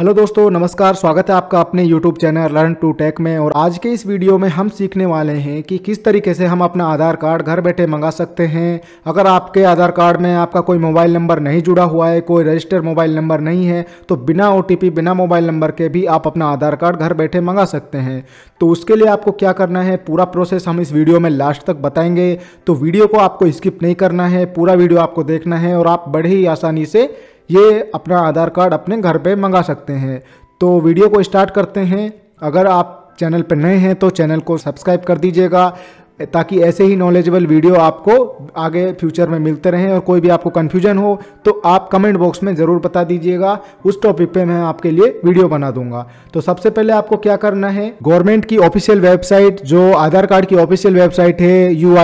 Hello दोस्तों नमस्कार स्वागत है आपका अपने YouTube channel learn to tech में और आज के इस वीडियो में हम सीखने वाले हैं कि किस तरीके से हम अपना आधार कार्ड घर बैठे मंगा सकते हैं अगर आपके आधार कार्ड में आपका कोई मोबाइल नंबर नहीं जुड़ा हुआ है कोई रजिस्टर्ड मोबाइल नंबर नहीं है तो बिना ओ बिना मोबाइल नंबर के भी आप अपना आधार कार्ड घर बैठे मंगा सकते हैं तो उसके लिए आपको क्या करना है पूरा प्रोसेस हम इस वीडियो में लास्ट तक बताएंगे तो वीडियो को आपको स्किप नहीं करना है पूरा वीडियो आपको देखना है और आप बड़े ही आसानी से ये अपना आधार कार्ड अपने घर पे मंगा सकते हैं तो वीडियो को स्टार्ट करते हैं अगर आप चैनल पर नए हैं तो चैनल को सब्सक्राइब कर दीजिएगा ताकि ऐसे ही नॉलेजेबल वीडियो आपको आगे फ्यूचर में मिलते रहें और कोई भी आपको कन्फ्यूजन हो तो आप कमेंट बॉक्स में ज़रूर बता दीजिएगा उस टॉपिक पे मैं आपके लिए वीडियो बना दूंगा तो सबसे पहले आपको क्या करना है गवर्नमेंट की ऑफिशियल वेबसाइट जो आधार कार्ड की ऑफिशियल वेबसाइट है यू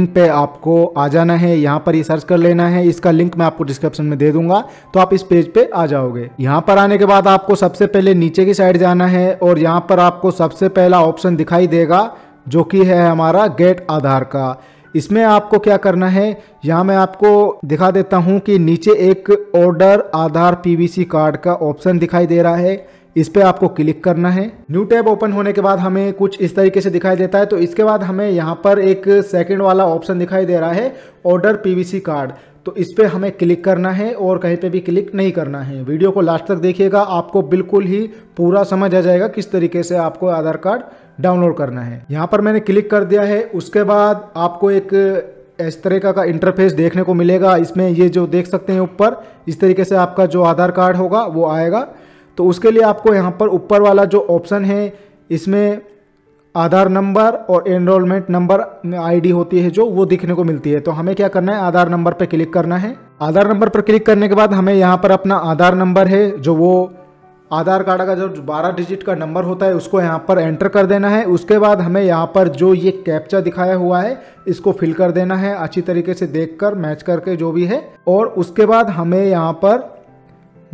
इन पे आपको आ जाना है यहाँ पर ये सर्च कर लेना है इसका लिंक मैं आपको डिस्क्रिप्शन में दे दूंगा तो आप इस पेज पे आ जाओगे यहाँ पर आने के बाद आपको सबसे पहले नीचे की साइड जाना है और यहाँ पर आपको सबसे पहला ऑप्शन दिखाई देगा मिलेगा जो कि है हमारा गेट आधार का इसमें आपको क्या करना है यहाँ मैं आपको दिखा देता हूँ कि नीचे एक ऑर्डर आधार पीवीसी कार्ड का ऑप्शन दिखाई दे रहा है इस पर आपको क्लिक करना है न्यू टैब ओपन होने के बाद हमें कुछ इस तरीके से दिखाई देता है तो इसके बाद हमें यहाँ पर एक सेकंड वाला ऑप्शन दिखाई दे रहा है ऑर्डर पीवीसी कार्ड तो इस पर हमें क्लिक करना है और कहीं पे भी क्लिक नहीं करना है वीडियो को लास्ट तक देखिएगा आपको बिल्कुल ही पूरा समझ आ जाएगा किस तरीके से आपको आधार कार्ड डाउनलोड करना है यहाँ पर मैंने क्लिक कर दिया है उसके बाद आपको एक इस तरह का इंटरफेस देखने को मिलेगा इसमें ये जो देख सकते हैं ऊपर इस तरीके से आपका जो आधार कार्ड होगा वो आएगा तो उसके लिए आपको यहाँ पर ऊपर वाला जो ऑप्शन है इसमें आधार नंबर और एनरोलमेंट नंबर आईडी होती है जो वो दिखने को मिलती है तो हमें क्या करना है आधार नंबर पर क्लिक करना है आधार नंबर पर क्लिक करने के बाद हमें यहाँ पर अपना आधार नंबर है जो वो आधार कार्ड का जो 12 डिजिट का नंबर होता है उसको यहाँ पर एंटर कर देना है उसके बाद हमें यहाँ पर जो ये कैप्चा दिखाया हुआ है इसको फिल कर देना है अच्छी तरीके से देखकर मैच करके जो भी है और उसके बाद हमें यहाँ पर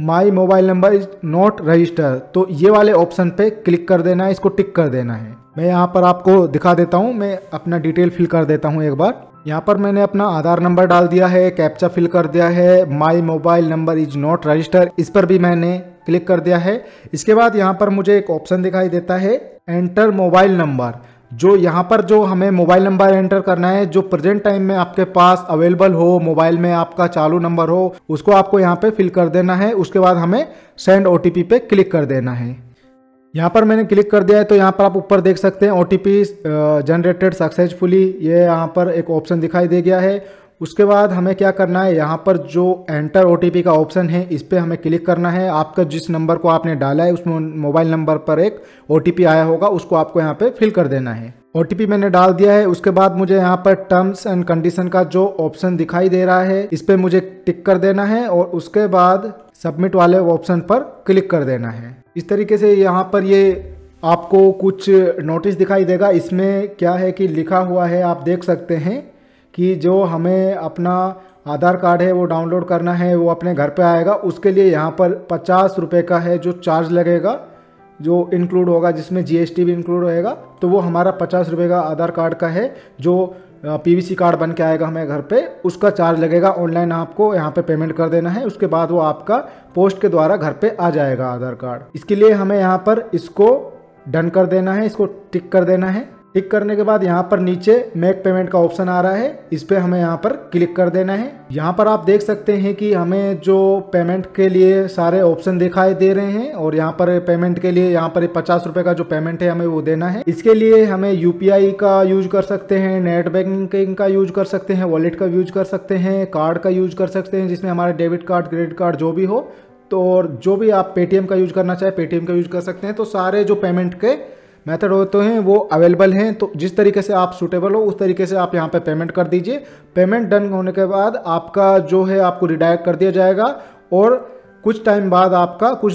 my mobile number is not register तो ये वाले ऑप्शन पे क्लिक कर देना है इसको टिक कर देना है मैं यहाँ पर आपको दिखा देता हूँ मैं अपना डिटेल फिल कर देता हूँ एक बार यहाँ पर मैंने अपना आधार नंबर डाल दिया है कैप्चा फिल कर दिया है my mobile number is not register इस पर भी मैंने क्लिक कर दिया है इसके बाद यहाँ पर मुझे एक ऑप्शन दिखाई देता है एंटर मोबाइल नंबर जो यहाँ पर जो हमें मोबाइल नंबर एंटर करना है जो प्रेजेंट टाइम में आपके पास अवेलेबल हो मोबाइल में आपका चालू नंबर हो उसको आपको यहाँ पे फिल कर देना है उसके बाद हमें सेंड ओ पे क्लिक कर देना है यहाँ पर मैंने क्लिक कर दिया है तो यहाँ पर आप ऊपर देख सकते हैं ओ जनरेटेड सक्सेसफुली ये यहाँ पर एक ऑप्शन दिखाई दे गया है उसके बाद हमें क्या करना है यहाँ पर जो एंटर ओ का ऑप्शन है इस पर हमें क्लिक करना है आपका जिस नंबर को आपने डाला है उस मोबाइल नंबर पर एक ओ आया होगा उसको आपको यहाँ पर फिल कर देना है ओ मैंने डाल दिया है उसके बाद मुझे यहाँ पर टर्म्स एंड कंडीशन का जो ऑप्शन दिखाई दे रहा है इस पर मुझे टिक कर देना है और उसके बाद सबमिट वाले ऑप्शन पर क्लिक कर देना है इस तरीके से यहाँ पर ये आपको कुछ नोटिस दिखाई देगा इसमें क्या है कि लिखा हुआ है आप देख सकते हैं कि जो हमें अपना आधार कार्ड है वो डाउनलोड करना है वो अपने घर पे आएगा उसके लिए यहाँ पर पचास रुपये का है जो चार्ज लगेगा जो इंक्लूड होगा जिसमें जीएसटी भी इंक्लूड होएगा तो वो हमारा पचास रुपये का आधार कार्ड का है जो पीवीसी कार्ड बन के आएगा हमें घर पे उसका चार्ज लगेगा ऑनलाइन आपको यहाँ पे पेमेंट कर देना है उसके बाद वो आपका पोस्ट के द्वारा घर पे आ जाएगा आधार कार्ड इसके लिए हमें यहाँ पर इसको डन कर देना है इसको टिक कर देना है टिक करने के बाद यहाँ पर नीचे मेक पेमेंट का ऑप्शन आ रहा है इस पर हमें यहाँ पर क्लिक कर देना है यहाँ पर आप देख सकते हैं कि हमें जो पेमेंट के लिए सारे ऑप्शन दिखाई दे रहे हैं और यहाँ पर पेमेंट के लिए यहाँ पर पचास रुपए का जो पेमेंट है हमें वो देना है इसके लिए हमें यूपीआई का यूज कर सकते हैं नेट बैंकिंग का यूज कर सकते हैं वॉलेट का यूज कर सकते हैं कार्ड का यूज कर सकते हैं जिसमें हमारे डेबिट कार्ड क्रेडिट कार्ड जो भी हो तो और जो भी आप पेटीएम का यूज करना चाहे पेटीएम का यूज कर सकते हैं तो सारे जो पेमेंट के मेथड होते तो हैं वो अवेलेबल हैं तो जिस तरीके से आप सूटेबल हो उस तरीके से आप यहाँ पे पेमेंट कर दीजिए पेमेंट डन होने के बाद आपका जो है आपको रिडायरेक्ट कर दिया जाएगा और कुछ टाइम बाद आपका कुछ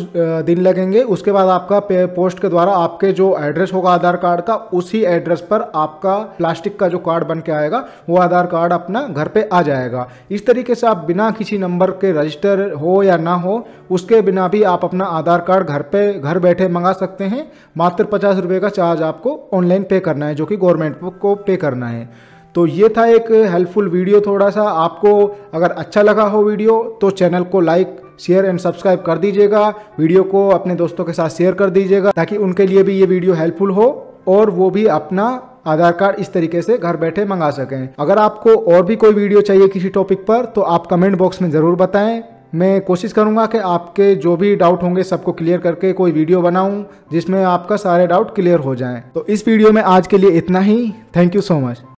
दिन लगेंगे उसके बाद आपका पोस्ट के द्वारा आपके जो एड्रेस होगा आधार कार्ड का उसी एड्रेस पर आपका प्लास्टिक का जो कार्ड बन के आएगा वो आधार कार्ड अपना घर पे आ जाएगा इस तरीके से आप बिना किसी नंबर के रजिस्टर हो या ना हो उसके बिना भी आप अपना आधार कार्ड घर पे घर बैठे मंगा सकते हैं मात्र पचास रुपये का चार्ज आपको ऑनलाइन पे करना है जो कि गवर्नमेंट को पे करना है तो ये था एक हेल्पफुल वीडियो थोड़ा सा आपको अगर अच्छा लगा हो वीडियो तो चैनल को लाइक शेयर एंड सब्सक्राइब कर दीजिएगा वीडियो को अपने दोस्तों के साथ शेयर कर दीजिएगा ताकि उनके लिए भी ये वीडियो हेल्पफुल हो और वो भी अपना आधार कार्ड इस तरीके से घर बैठे मंगा सकें अगर आपको और भी कोई वीडियो चाहिए किसी टॉपिक पर तो आप कमेंट बॉक्स में ज़रूर बताएं मैं कोशिश करूंगा कि आपके जो भी डाउट होंगे सबको क्लियर करके कोई वीडियो बनाऊं जिसमें आपका सारे डाउट क्लियर हो जाएं। तो इस वीडियो में आज के लिए इतना ही थैंक यू सो मच